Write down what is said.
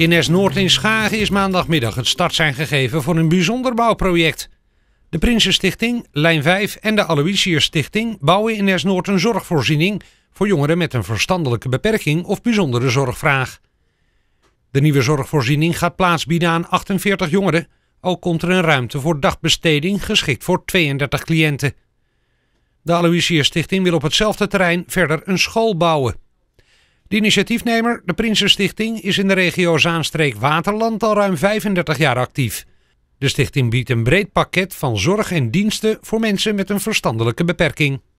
In Es Noord in Schagen is maandagmiddag het startsein gegeven voor een bijzonder bouwproject. De Prinsenstichting, Lijn 5 en de Aloysius Stichting bouwen in Es Noord een zorgvoorziening voor jongeren met een verstandelijke beperking of bijzondere zorgvraag. De nieuwe zorgvoorziening gaat plaats bieden aan 48 jongeren. Ook komt er een ruimte voor dagbesteding geschikt voor 32 cliënten. De Aloysius Stichting wil op hetzelfde terrein verder een school bouwen. De initiatiefnemer, de Prinsenstichting, is in de regio Zaanstreek Waterland al ruim 35 jaar actief. De stichting biedt een breed pakket van zorg en diensten voor mensen met een verstandelijke beperking.